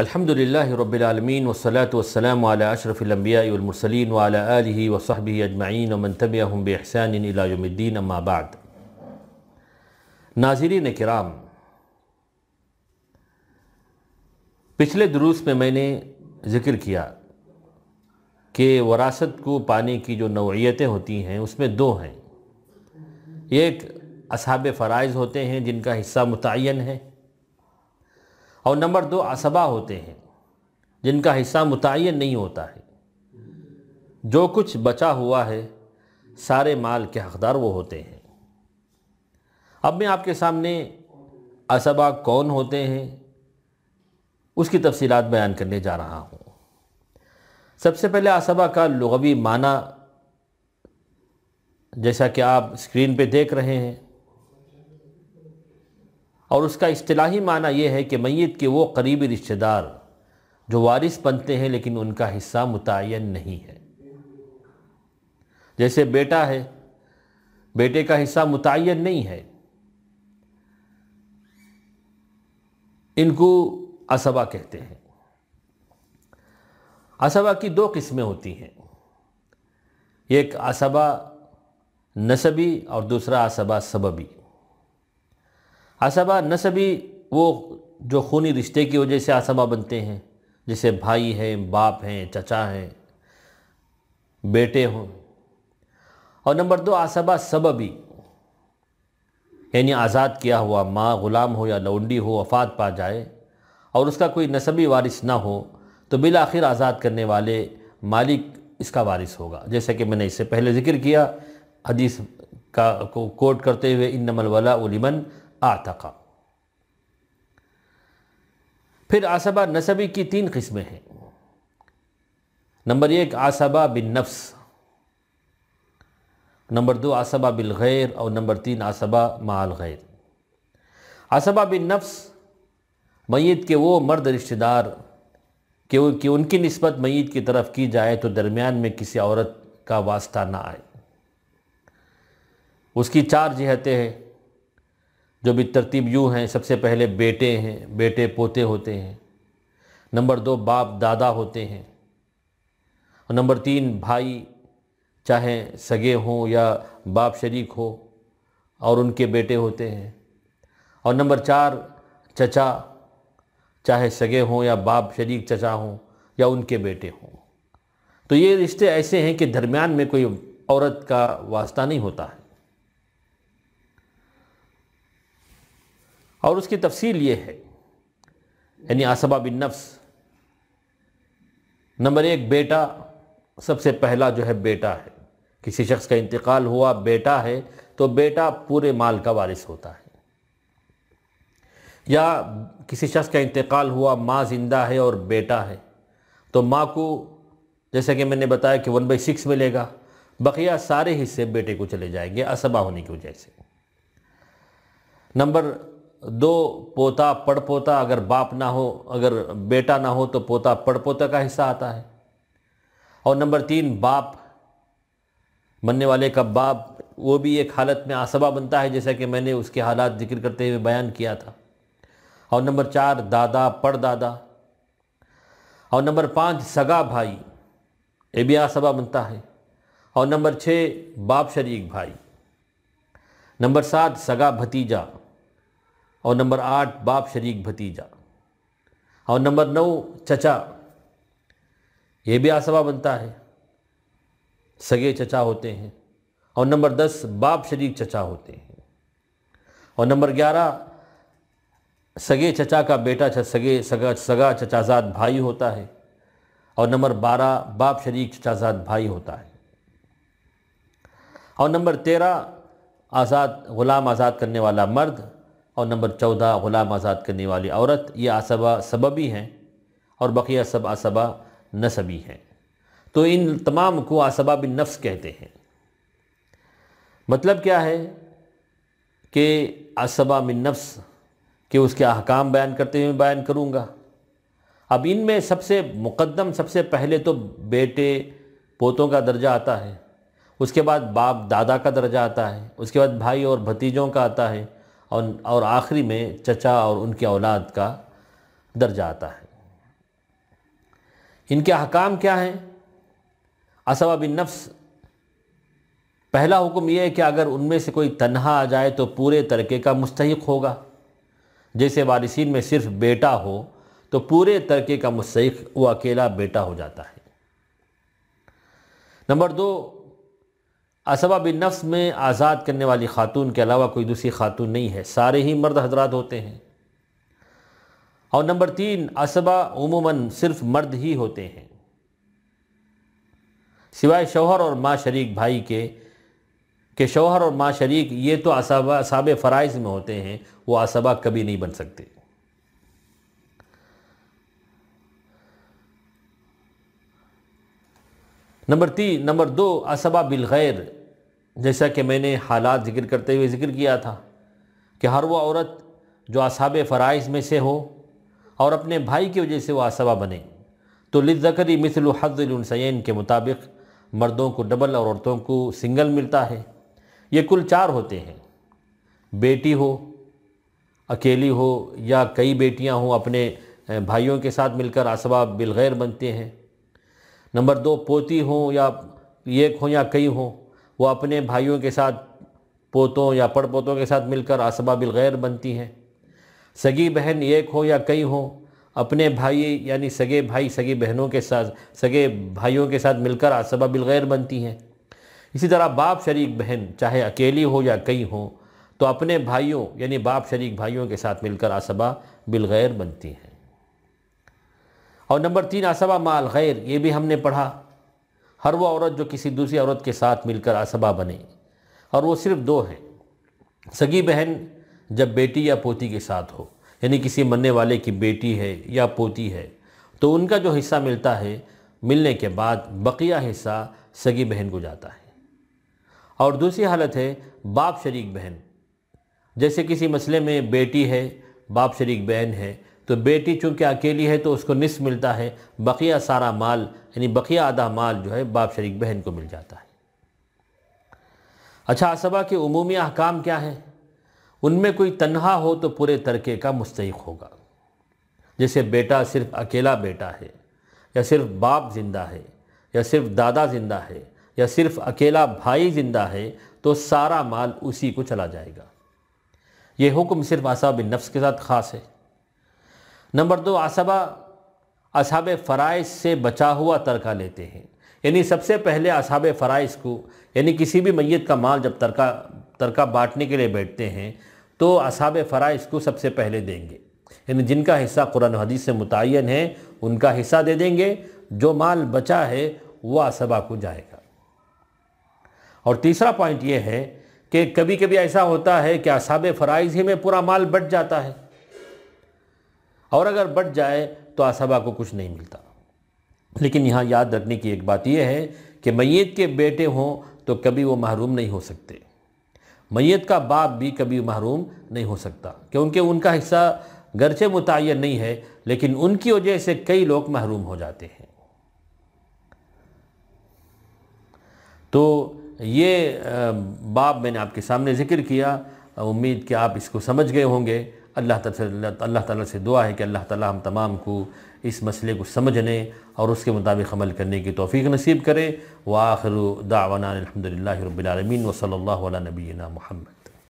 अल्हम्दुलिल्लाह रब्बिलआलमीन वस्सलातु वस्सलामु अला अशरफिल अंबियाई वल मुरसलीन व अला आलिहि व सहबिहि अजमाइन व मन तबिअहुम बिइहसान इला यौमिद्दीन अम्मा बाद नाज़रीन किराम पिछले दुरूस में मैंने ज़िक्र किया कि वरासत को पाने की जो नौीयतें होती हैं उसमें दो हैं एक असहाब फ़राइज़ होते हैं जिनका हिस्सा मुतन है और नंबर दो असबा होते हैं जिनका हिस्सा मुतन नहीं होता है जो कुछ बचा हुआ है सारे माल के हकदार वो होते हैं अब मैं आपके सामने असबा कौन होते हैं उसकी तफसीलात बयान करने जा रहा हूँ सबसे पहले असबा का लगवी माना जैसा कि आप स्क्रीन पे देख रहे हैं और उसका अतलाही माना यह है कि मैत के वो करीबी रिश्तेदार जो वारिस बनते हैं लेकिन उनका हिस्सा मुतन नहीं है जैसे बेटा है बेटे का हिस्सा मुतन नहीं है इनको असबा कहते हैं असबा की दो किस्में होती हैं एक असबा नसबी और दूसरा असबा सबबी असबा नसबी वो जो खूनी रिश्ते की वजह से आसबा बनते हैं जैसे भाई हैं बाप हैं चचा हैं बेटे हों और नंबर दो आसबा सबबी यानी आज़ाद किया हुआ माँ ग़ुलाम हो या लौंडी हो वफात पा जाए और उसका कोई नसबी वारिस ना हो तो बिल आखिर आज़ाद करने वाले मालिक इसका वारिस होगा जैसे कि मैंने इससे पहले ज़िक्र किया हदीस का को कोट करते हुए इन नमल वला उलिमन आतका फिर आसबा नसबी की तीन किस्में हैं नंबर एक आसबा बिन नफ्स नंबर दो आसबा बिल गैर और नंबर तीन आसबा माल गैर आसबा बिन नफ्स मैत के वो मर्द रिश्तेदार कि उनकी उनकी नस्बत मैत की तरफ की जाए तो दरमियान में किसी औरत का वास्ता ना आए उसकी चार जहतें हैं जो भी तरतीब यूँ हैं सबसे पहले बेटे हैं बेटे पोते होते हैं नंबर दो बाप दादा होते हैं और नंबर तीन भाई चाहे सगे हों या बाप शरीक हो और उनके बेटे होते हैं और नंबर चार चचा चाहे सगे हों या बाप शरीक चचा हों या उनके बेटे हों तो ये रिश्ते ऐसे हैं कि दरमियान में कोई औरत का वास्ता नहीं होता है और उसकी तफसील ये है यानी आसबा बिन नफ्स नंबर एक बेटा सबसे पहला जो है बेटा है किसी शख्स का इंतकाल हुआ बेटा है तो बेटा पूरे माल का वारिस होता है या किसी शख्स का इंतकाल हुआ माँ ज़िंदा है और बेटा है तो माँ को जैसे कि मैंने बताया कि वन बाई सिक्स मिलेगा बकिया सारे हिस्से बेटे को चले जाएंगे असबा होने की वजह से नंबर दो पोता पड़पोता अगर बाप ना हो अगर बेटा ना हो तो पोता पड़पोता का हिस्सा आता है और नंबर तीन बाप बनने वाले का बाप वो भी एक हालत में आसबा बनता है जैसा कि मैंने उसके हालात जिक्र करते हुए बयान किया था और नंबर चार दादा पड़दादा और नंबर पाँच सगा भाई ये भी आसबा बनता है और नंबर छः बाप शरीक भाई नंबर सात सगा भतीजा और नंबर आठ बाप शरीक भतीजा और नंबर नौ चचा ये भी आसवा बनता है सगे चचा होते हैं और नंबर दस बाप शरीक चचा होते हैं और नंबर ग्यारह सगे चचा का बेटा चा सगे सगा सगा चचाजाद भाई होता है और नंबर बारह बाप शरीक चचाजाद भाई होता है और नंबर तेरह आज़ाद ग़ुलाम आज़ाद करने वाला मर्द और नंबर चौदह ग़ुलाम आज़ाद करने वाली औरत ये असबा सबबी हैं और बकिया सब असबा नसबी हैं तो इन तमाम को असबा बिन नफ्स कहते हैं मतलब क्या है कि असबा बिन नफ्स के उसके अहकाम बयान करते हुए बयान करूँगा अब इनमें सबसे मुकदम सबसे पहले तो बेटे पोतों का दर्जा आता है उसके बाद बाप दादा का दर्जा आता है उसके बाद भाई और भतीजों का आता है और और आखिरी में चचा और उनकी औलाद का दर्जा आता है इनके अहकाम क्या हैं असवा बिन नफ्स पहला हुक्म यह है कि अगर उनमें से कोई तन्हा आ जाए तो पूरे तरके का मुस्तक होगा जैसे वारिसिन में सिर्फ बेटा हो तो पूरे तरके का मुस्तक वो अकेला बेटा हो जाता है नंबर दो असबा बिन नफ्स में आज़ाद करने वाली खातून के अलावा कोई दूसरी खातून नहीं है सारे ही मर्द हजरात होते हैं और नंबर तीन असबा उमूमन सिर्फ मर्द ही होते हैं सिवाय शौहर और माँ शरीक भाई के के शौहर और माँ शरीक ये तो असबा असाब फ़राइज़ में होते हैं वो असबा कभी नहीं बन सकते नंबर तीन नंबर दो असबा गैर जैसा कि मैंने हालात ज़िक्र करते हुए ज़िक्र किया था कि हर वो औरत जो असाब फ़राइज़ में से हो और अपने भाई की वजह से वह असबा बने तो लिजकरी मिसल हजलसैन के मुताबिक मर्दों को डबल और औरतों को सिंगल मिलता है ये कुल चार होते हैं बेटी हो अकेली हो या कई बेटियां हों अपने भाइयों के साथ मिलकर असबा बिलगैर बनते हैं नंबर दो पोती हों या एक हों या कई हों वो अपने भाइयों के साथ पोतों या पड़पोतों के साथ मिलकर गैर बनती हैं सगी बहन एक हो या कई हों अपने भाई यानी सगे भाई सगी बहनों के साथ सगे भाइयों के साथ मिलकर गैर बनती हैं इसी तरह बाप शरीक बहन चाहे अकेली हो या कई हों तो अपने भाइयों यानी बाप शरीक भाइयों के साथ मिलकर आसबा बिलगैर बनती हैं और नंबर तीन असबा माल गैर ये भी हमने पढ़ा हर वो औरत जो किसी दूसरी औरत के साथ मिलकर असबा बने और वो सिर्फ दो हैं सगी बहन जब बेटी या पोती के साथ हो यानी किसी मरने वाले की बेटी है या पोती है तो उनका जो हिस्सा मिलता है मिलने के बाद बकिया हिस्सा सगी बहन को जाता है और दूसरी हालत है बाप शरीक बहन जैसे किसी मसले में बेटी है बाप शरीक बहन है तो बेटी चूँकि अकेली है तो उसको निस मिलता है बकिया सारा माल यानी बकिया आधा माल जो है बाप शरीक बहन को मिल जाता है अच्छा असबा के अमूमी अहकाम क्या हैं उनमें कोई तन्हा हो तो पूरे तरके का मुस्तक होगा जैसे बेटा सिर्फ अकेला बेटा है या सिर्फ बाप ज़िंदा है या सिर्फ दादा ज़िंदा है या सिर्फ अकेला भाई ज़िंदा है तो सारा माल उसी को चला जाएगा ये हुक्म सिर्फ आसाब नफ्स के साथ ख़ास है नंबर दो असबा असाब फ़राइज से बचा हुआ तरका लेते हैं यानी सबसे पहले असाब फ़राइज को यानी किसी भी मैत का माल जब तरका तरका बांटने के लिए बैठते हैं तो असाब फ़राइज को सबसे पहले देंगे यानी जिनका हिस्सा कुरान हदीस से मुतन है उनका हिस्सा दे देंगे जो माल बचा है वह असबा को जाएगा और तीसरा पॉइंट ये है कि कभी कभी ऐसा होता है कि असाब फ़राइज़ ही में पूरा माल बट जाता है और अगर बढ़ जाए तो आसबा को कुछ नहीं मिलता लेकिन यहाँ याद रखने की एक बात यह है कि मैत के बेटे हों तो कभी वो महरूम नहीं हो सकते मैत का बाप भी कभी महरूम नहीं हो सकता क्योंकि उनका हिस्सा गरचे मुतन नहीं है लेकिन उनकी वजह से कई लोग महरूम हो जाते हैं तो ये बाब मैंने आपके सामने ज़िक्र किया उम्मीद कि आप इसको समझ गए होंगे अल्लाह अल्लाह ताला से दुआ है कि अल्लाह ताला हम तमाम को इस मसले को समझने और उसके मुताबिक अमल करने की तोफ़ी नसीब करें व आखिर दावाना अलहमदिल्ला रबालमीन वसल नबीना महमद